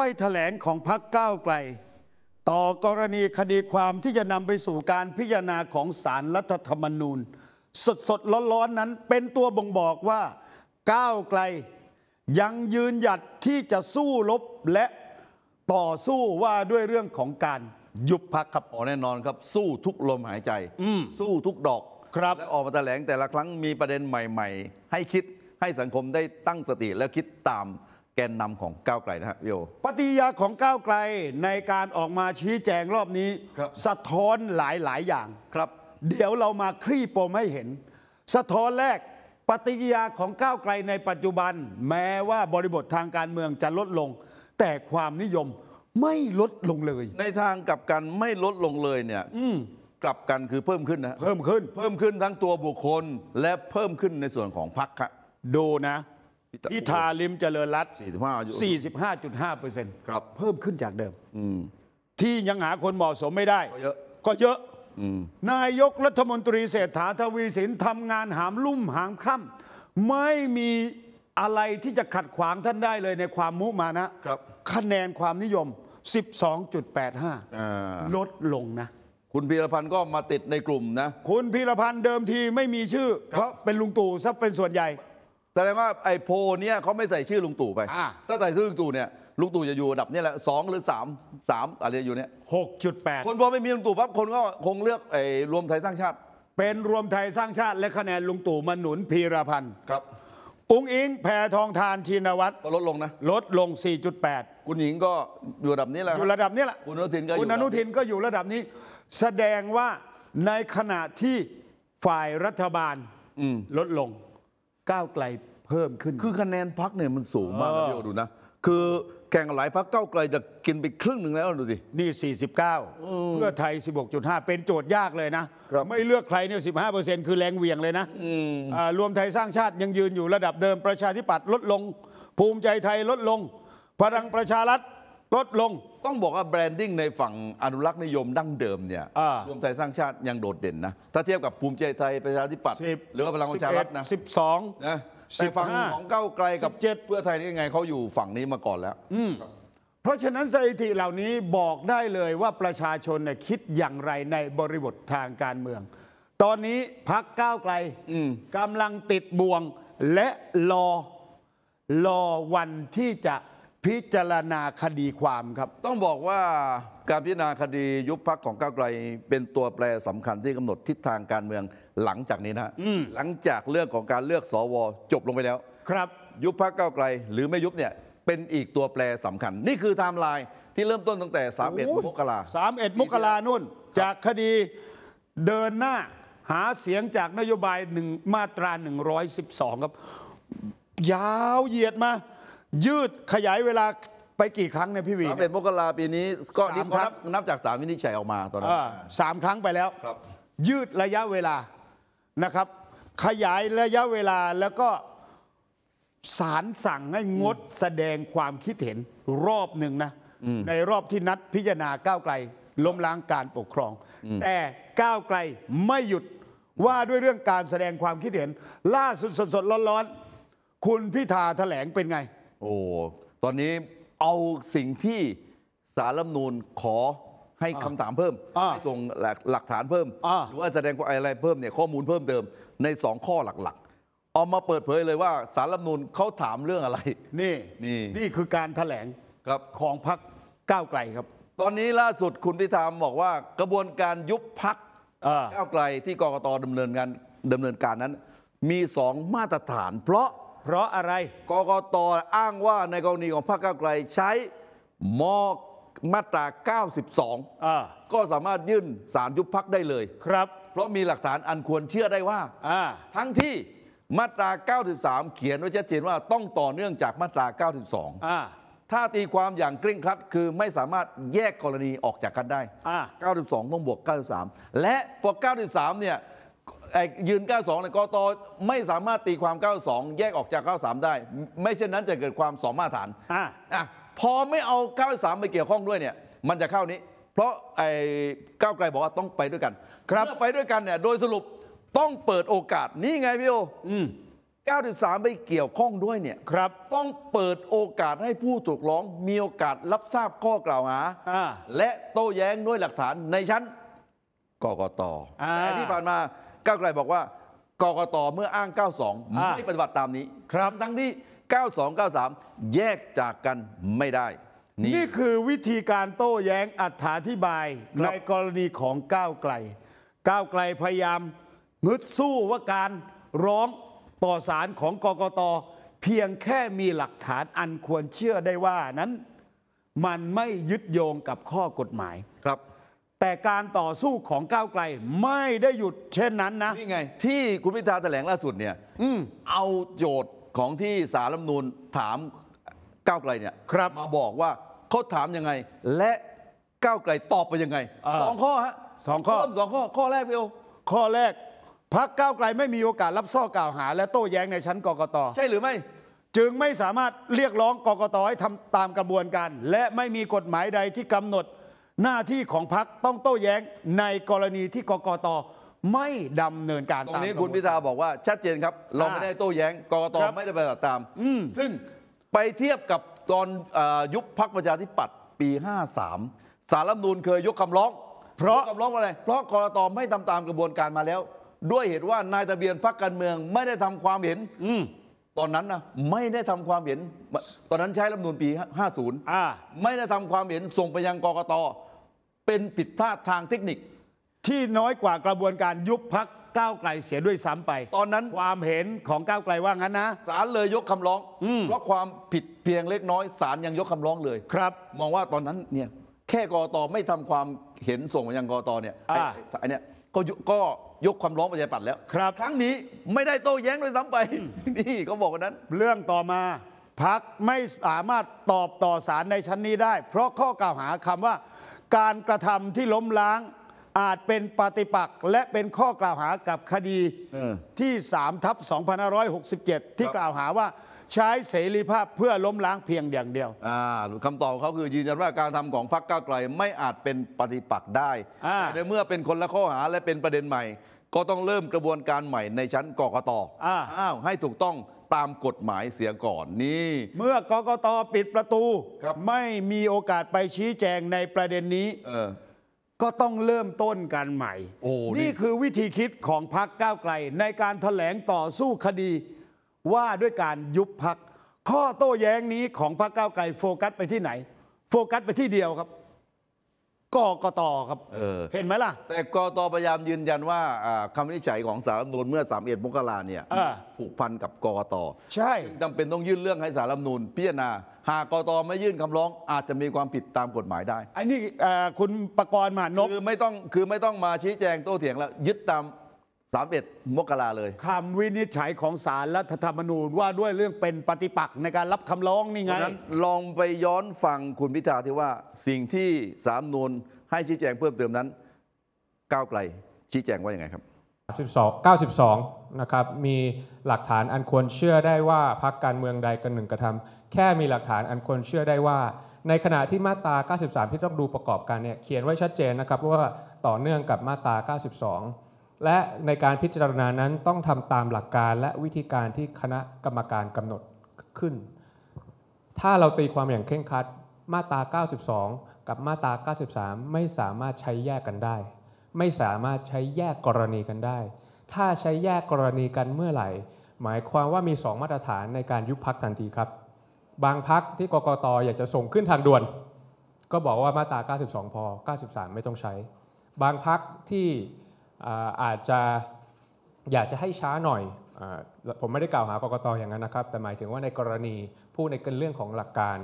้อยแถลงของพรรคก้าวไกล ต่อกรณีคดีความที่จะนำไปสู่การพิจารณาของสารรัฐธรรมนูญ สดสดร้อนๆนั้น เป็นตัวบ่งบอกว่าก้าวไกล ยังยืนหยัดที่จะสู้รบและต่อสู้ว่าด้วยเรื่องของการ ยุบพักครับอ๋อแน่นอนครับสู้ทุกลมหายใจสู้ทุกดอก ครับและออกมาแถลงแต่ละครั้งมีประเด็นใหม่ ๆ ให้คิดให้สังคมได้ตั้งสติและคิดตามแกนนำของก้าวไกลนะฮะโย ปฏิยาของก้าวไกลในการออกมาชี้แจงรอบนี้สะท้อนหลายหลายอย่าง ครับ เดี๋ยวเรามาคลี่ปมให้เห็น สะท้อนแรก ปฏิยาของก้าวไกลในปัจจุบัน แม้ว่าบริบททางการเมืองจะลดลง แต่ความนิยมไม่ลดลงเลย ในทางกลับกันไม่ลดลงเลยเนี่ยกลับกันคือเพิ่มขึ้นนะ เพิ่มขึ้น เพิ่มขึ้นทั้งตัวบุคคล และเพิ่มขึ้นในส่วนของพรรคดูนะพิธาลิมเจริญรัต45.5เปอร์เซ็นต์เพิ่มขึ้นจากเดิม ที่ยังหาคนเหมาะสมไม่ได้ ก็เยอะนายกรัฐมนตรีเศรษฐาทวีสินทำงานหามลุ่มหามค่ำไม่มีอะไรที่จะขัดขวางท่านได้เลยในความมุมานะครับคะแนนความนิยม 12.85ลดลงนะ คุณพีรพันธ์ก็มาติดในกลุ่มนะ คุณพีรพันธ์เดิมทีไม่มีชื่อ เพราะเป็นลุงตู่ซะเป็นส่วนใหญ่แสดงว่าไอ้โพเนี่ยเขาไม่ใส่ชื่อลุงตู่ไป ถ้าใส่ชื่อลุงตู่เนี่ยลุงตู่จะอยู่อันดับนี่แหละสองหรือสามสามอะไรอยู่เนี่ยปดคนพอไม่มีลุงตู่ปั๊บคนก็คงเลือกไอ้รวมไทยสร้างชาติ เป็นรวมไทยสร้างชาติ และคะแนนลุงตู่มาหนุนพีรพันธ์ ครับอุงอิงแพทองทานชินวัตรลดลงนะลดลง 4.8 คุณหญิงก็อยู่ระดับนี้แหละอยู่ระดับนี้แหละคุณอนุทินก็คุณอนุทินก็อยู่ระดับนี้ แสดงว่าในขณะที่ฝ่ายรัฐบาลลดลงก้าวไกลเพิ่มขึ้น คือคะแนนพักเนี่ยมันสูงมากนะพี่โอดูนะ คือแข่งหลายพักเก้าไกลจะกินไปครึ่งหนึ่งแล้วดูสิ นี่ 49 เพื่อไทย 16.5 เป็นโจทย์ยากเลยนะ ไม่เลือกใครเนี่ย 15 คือแรงเหวี่ยงเลยนะรวมไทยสร้างชาติยังยืนอยู่ระดับเดิมประชาธิปัตย์ลดลง ภูมิใจไทยลดลงพลังประชารัฐลดลงต้องบอกว่าแบรนดิ้งในฝั่งอนุรักษ์นิยมดั้งเดิมเนี่ยรวมไทยสร้างชาติยังโดดเด่นนะถ้าเทียบกับภูมิใจไทยประชาธิปัตย์หรือว่าพลังประชารัฐนะ12นะแต่ฝั่งของเก้าไกลกับเจ็ดเพื่อไทยนี่ยังไงเขาอยู่ฝั่งนี้มาก่อนแล้ว อืมเพราะฉะนั้นสถิติเหล่านี้บอกได้เลยว่าประชาชนเนี่ยคิดอย่างไรในบริบททางการเมือง ตอนนี้พักก้าไกลกำลังติดบ่วงและรอรอวันที่จะพิจารณาคดีความครับ ต้องบอกว่าการพิจารณาคดียุบพักของก้าวไกล เป็นตัวแปรสำคัญที่กำหนดทิศทางการเมืองหลังจากนี้นะหลังจากเรื่องของการเลือกสวจบลงไปแล้ว ครับ ยุบพักก้าวไกลหรือไม่ยุบเนี่ย เป็นอีกตัวแปรสำคัญ นี่คือไทม์ไลน์ที่เริ่มต้นตั้งแต่31มกราสามเอ็ดมกรานุ่นจากคดีเดินหน้า หาเสียงจากนโยบายหนึ่งมาตรา112ครับยาวเหยียดมายืดขยายเวลาไปกี่ครั้งเนี่ยพี่วี เป็นมกราปีนี้ ก็สามครั้งนับจากสามวินิจฉัยออกมาตอนนั้นสามครั้งไปแล้วยืดระยะเวลานะครับ ขยายระยะเวลาแล้วก็ศาลสั่งให้งดแสดงความคิดเห็นรอบหนึ่งนะ ในรอบที่นัดพิจารณาก้าวไกลล้มล้างการปกครอง แต่ก้าวไกลไม่หยุดว่าด้วยเรื่องการแสดงความคิดเห็น ล่าสุดสดๆร้อนๆคุณพิธาแถลงเป็นไงโอ้ตอนนี้เอาสิ่งที่สารรัฐมนูลขอให้คำถามเพิ่มให้ส่งหลักหลักฐานเพิ่มหรือว่าแสดงความอะไรเพิ่มเนี่ยข้อมูลเพิ่มเติมใน 2 ข้อหลักๆเอามาเปิดเผยเลยว่า สารรัฐมนูลเขาถามเรื่องอะไรนี่นี่นี่คือการแถลงครับของพักก้าวไกลครับ ตอนนี้ล่าสุดคุณพิธามบอกว่ากระบวนการยุบพักก้าวไกลที่กกตดำเนินการดำเนินการนั้น มีสองมาตรฐานเพราะเพราะอะไร กกต อ้างว่าในกรณีของพรรคก้าวไกลใช้มอมาตรา 92 ก็สามารถยื่นสารยุบพักได้เลย ครับ เพราะมีหลักฐานอันควรเชื่อได้ว่า ทั้งที่มาตรา 93 เขียนไว้ชัดเจนว่าต้องต่อเนื่องจากมาตรา 92 ถ้าตีความอย่างเคร่งครัดคือไม่สามารถแยกกรณีออกจากกันได้ 92 ต้องบวก 93 และพอ 93 เนี่ยยืน 92เนี่ยกตไม่สามารถตีความ 92 แยกออกจาก 93 ได้ ไม่เช่นนั้นจะเกิดความสองมาตรฐาน อ่าพอไม่เอา 93ไปเกี่ยวข้องด้วยเนี่ย มันจะเข้านี้ เพราะไอ้ก้าวไกลบอกว่าต้องไปด้วยกัน ครับเมื่อไปด้วยกันเนี่ย โดยสรุปต้องเปิดโอกาส นี่ไงพี่โออืม93ไปเกี่ยวข้องด้วยเนี่ย ครับ ต้องเปิดโอกาสให้ผู้ถูกร้องมีโอกาสรับทราบข้อกล่าวหาและโต้แย้งด้วยหลักฐานในชั้น กกตแต่ที่ผ่านมาก้าวไกลบอกว่า กกตเมื่ออ้าง 92 ไม่ปฏิบัติตามนี้ ครับ ทั้งที่ 92 93 แยกจากกันไม่ได้ นี่คือวิธีการโต้แย้งอธิบายในกรณีของก้าวไกลก้าวไกลพยายามนึดสู้ว่าการร้องต่อศาลของกกต เพียงแค่มีหลักฐานอันควรเชื่อได้ว่านั้นมันไม่ยึดโยงกับข้อกฎหมาย ครับแต่การต่อสู้ของก้าวไกลไม่ได้หยุดเช่นนั้นนะนี่ไง ที่คุณพิธาแถลงล่าสุดเนี่ย อืเอาโจทย์ของที่สารรัฐมนูลถามก้าวไกลเนี่ยครับมาบอกว่าเขาถามยังไงและก้าวไกลตอบไปยังไงอสองข้อฮะสองข้อเริ่มสองข้อข้อแรกพี่โอข้อแรกพักก้าวไกลไม่มีโอกาสรับซ้อกล่าวหาและโต้แย้งในชั้นกกตใช่หรือไม่ จึงไม่สามารถเรียกร้องกกตให้ทำตามกระบวนการและไม่มีกฎหมายใดที่กำหนดหน้าที่ของพักต้องโต้แย้งในกรณีที่กกต ไม่ดำเนินการตรตรงนี้คุณพิธาบอกว่าชัดเจนครับ เราไม่ได้โต้แย้ง กกตไม่ได้ไปติัตตาม ซึ่งไปเทียบกับตอนยุบพักประชาธิปัตย์ปี 53สารรัฐรนูลเคยยกคำร้อง เพราะคำร้องอะไรเพราะกรตไม่ทำตามกระบวนการมาแล้ว ด้วยเหตุว่านายทะเบียนพักการเมืองไม่ได้ทำความเห็นอืตอนนั้นนะไม่ได้ทำความเห็นตอนนั้นใช้รัฐมนูลปี 50ไม่ได้ทำความเห็นส่งไปยังกกตเป็นผิดพลาดทางเทคนิคที่น้อยกว่ากระบวนการยุบพักก้าวไกลเสียด้วยซ้ำไป ตอนนั้นความเห็นของก้าวไกลว่างั้นนะศาลเลยยกคำร้องเพราะความผิดเพียงเล็กน้อยศาลยังยกคำร้องเลย ครับ มองว่าตอนนั้นเนี่ยแค่กอตไม่ทำความเห็นส่งมายังกอตเนี่ยอันาเนี่ยก็ยก็ยกความร้องประชาธิปัตย์แล้ว ครับครั้งนี้ไม่ได้โต้แย้งด้วยซ้ำไป นี่เขาบอกวันนั้น เรื่องต่อมาพักไม่สามารถตอบต่อศาลในชั้นนี้ได้ เพราะข้อกล่าวหาคำว่าการกระทำที่ล้มล้างอาจเป็นปฏิปักษ์และเป็นข้อกล่าวหากับคดีที่3ทับ2567 ที่กล่าวหาว่าใช้เสรีภาพเพื่อล้มล้างเพียงอย่างเดียวคำตอบเขาคือยืนยันว่าการทำของพรรคก้าวไกลไม่อาจเป็นปฏิปักษ์ได้ แต่ในเมื่อเป็นคนละข้อหาและเป็นประเด็นใหม่ ก็ต้องเริ่มกระบวนการใหม่ในชั้นกกตอ้าวให้ถูกต้องตามกฎหมายเสียก่อนนี่เมื่อกกตปิดประตู ไม่มีโอกาสไปชี้แจงในประเด็นนี้ก็ต้องเริ่มต้นกันใหม่นี่นี่คือวิธีคิดของพักก้าวไกล ในการถแถลงต่อสู้คดีว่าด้วยการยุบพักข้อโต้แย้งนี้ของพักก้าวไกลโฟกัสไปที่ไหน โฟกัสไปที่เดียวครับกกตครับเออเห็นไหมล่ะ แต่กตพยายามยืนยันว่าคำวินิจฉัยของสารรัฐมนูลเมื่อ3ามเอ็ดมกราเนี่ยผูกพันกับกตใช่จำเป็นต้องยื่นเรื่องให้สารรัฐมนูลพิจารณา หากกตไม่ยื่นคำร้องอาจจะมีความผิดตามกฎหมายได้อันนี้คุณประกรณ์มานพคือไม่ต้องคือไม่ต้องมาชี้แจงโต้เถียงแล้วยึดตามสามเอ็ดมกราเลย คำวินิจฉัยของศาลรัฐธรรมนูญว่าด้วยเรื่องเป็นปฏิปักษ์ในการรับคำร้องนี่ไงนั้นลองไปย้อนฟังคุณพิธาที่ว่าสิ่งที่สามนูนให้ชี้แจงเพิ่มเติมนั้นก้าวไกล ชี้แจงว่าอย่างไงครับบ2 92นะครับมีหลักฐานอันควรเชื่อได้ว่าพักการเมืองใดกันหนึ่งกระทำแค่มีหลักฐานอันควรเชื่อได้ว่า ในขณะที่มาตรา93 ที่ต้องดูประกอบกันเนี่ยเขียนไว้ชัดเจนนะครับว่าต่อเนื่องกับมาตรา92และในการพิจารณานั้นต้องทำตามหลักการและวิธีการที่คณะกรรมการกำหนดขึ้น ถ้าเราตีความอย่างเคร่งครัดมาตรา92 กับมาตรา93 ไม่สามารถใช้แยกกันได้ ไม่สามารถใช้แยกกรณีกันได้ ถ้าใช้แยกกรณีกันเมื่อไหร่ หมายความว่ามี 2 มาตรฐานในการยุบพักทันทีครับ บางพักที่กกตออยากจะส่งขึ้นทางด่วน ก็บอกว่ามาตรา92พอ93 ไม่ต้องใช้ บางพักที่อาจจะอยากจะให้ช้าหน่อยอผมไม่ได้กล่าวหากรกตอย่างนั้นนะครับ แต่หมายถึงว่าในกรณีผู้ในเรื่องของหลักการ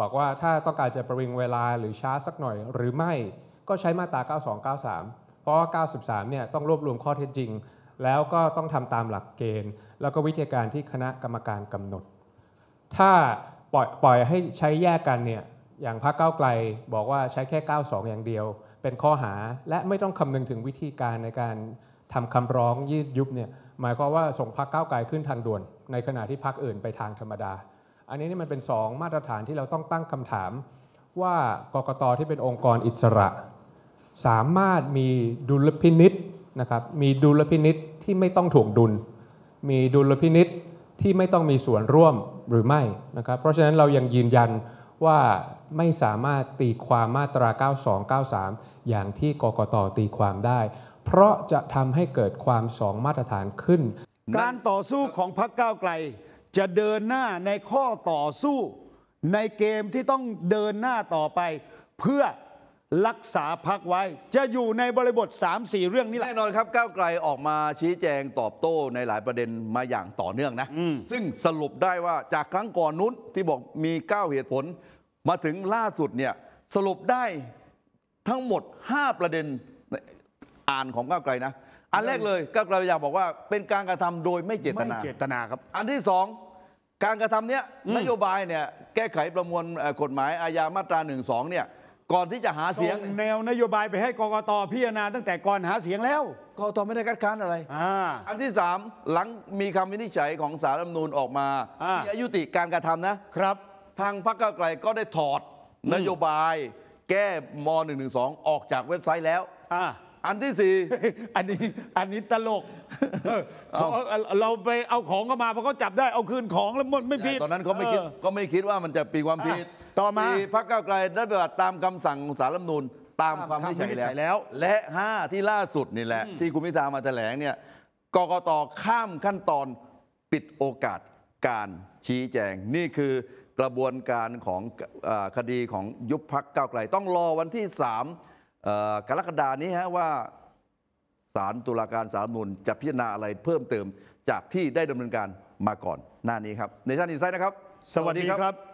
บอกว่าถ้าต้องการจะประวิงเวลาหรือช้าสักหน่อย หรือไม่ก็ใช้มาตรา 9293 เพราะว่า93เนี่ยต้องรวบรวมข้อเท็จจริง แล้วก็ต้องทำตามหลักเกณฑ์ แล้วก็วิธีการที่คณะกรรมการกำหนด ถ้าปล่อยปล่อยให้ใช้แยกกันเนี่ยอย่างพรรคก้าไกลบอกว่าใช้แค่ 92 อย่างเดียวเป็นข้อหาและไม่ต้องคำนึงถึงวิธีการในการทำคำร้องยืดยุบเนี่ยหมายความว่าส่งพักเก้าไกลขึ้นทางด่วน ในขณะที่พักอื่นไปทางธรรมดา อันนี้นี่มันเป็น 2 มาตรฐานที่เราต้องตั้งคำถาม ว่ากกตที่เป็นองค์กรอิสระ สามารถมีดุลพินิษนะครับมีดุลพินิษที่ไม่ต้องถ่วงดุล มีดุลพินิษที่ไม่ต้องมีส่วนร่วมหรือไม่นะครับเพราะฉะนั้นเรายังยืนยันว่าไม่สามารถตีความมาตรา 9293 อย่างที่กกตตีความได้ เพราะจะทำให้เกิดความสองมาตรฐานขึ้น การต่อสู้ของพรรคก้าวไกลจะเดินหน้าในข้อต่อสู้ ในเกมที่ต้องเดินหน้าต่อไป เพื่อรักษาพักไว้ จะอยู่ในบริบท 3-4 เรื่องนี้แหละแน่นอนครับ ก้าวไกลออกมาชี้แจงตอบโต้ในหลายประเด็นมาอย่างต่อเนื่องนะ ซึ่งสรุปได้ว่าจากครั้งก่อนนู้นที่บอกมี 9 เหตุผลมาถึงล่าสุดเนี่ยสรุปได้ทั้งหมด 5 ประเด็นอ่านของก้าวไกลนะ อันแรกเลยก้าวไกลอยากบอกว่า เป็นการกระทำโดยไม่เจตนาไม่เจตนาครับอันที่สองการกระทำเนี้ยนโยบายเนี่ยแก้ไขประมวลกฎหมายอาญามาตรา1นึเนี่ยก่อนที่จะหาเสียงแนวนโยบายไปให้กกตพิจารณาตั้งแต่ก่อนหาเสียงแล้วกกตไม่ได้คัดค้านอะไร อันที่สามหลังมีคำวินิจฉัยของสารรัฐมนูญออกมา ที่ยุติการกระทำนะครับ ทางพรรคก้าวไกลก็ได้ถอดนโยบายแก้ม .112 ออกจากเว็บไซต์แล้วอันที่สี่อันนี้อันนี้ตลกเราไปเอาของเข้ามาพอเขาจับได้เอาคืนของแล้วมันไม่ผิดตอนนั้นเขาไม่คิดก็ไม่คิดว่ามันจะปีความผิดต่อมาี่พักเก้าไกลได้ปฏิบัติตามคำสั่งสารรัฐมนูลตามความคำ่ิช่แล้ว และห้าที่ล่าสุดนี่แหละที่คุณพิธามาแถลงเนี่ยกกตข้ามขั้นตอนปิดโอกาสการชี้แจง นี่คือกระบวนการของคดีของยุบพักเก้าไกล ต้องรอวันที่ 3กรกฎานี้ฮะว่าสารตุลาการสารมูลจะพิจารณาอะไรเพิ่มเติมจากที่ได้ดำเนินการมาก่อนหน้านี้ครับในชั้นอินไซด์นะครับ สวัสดีครับ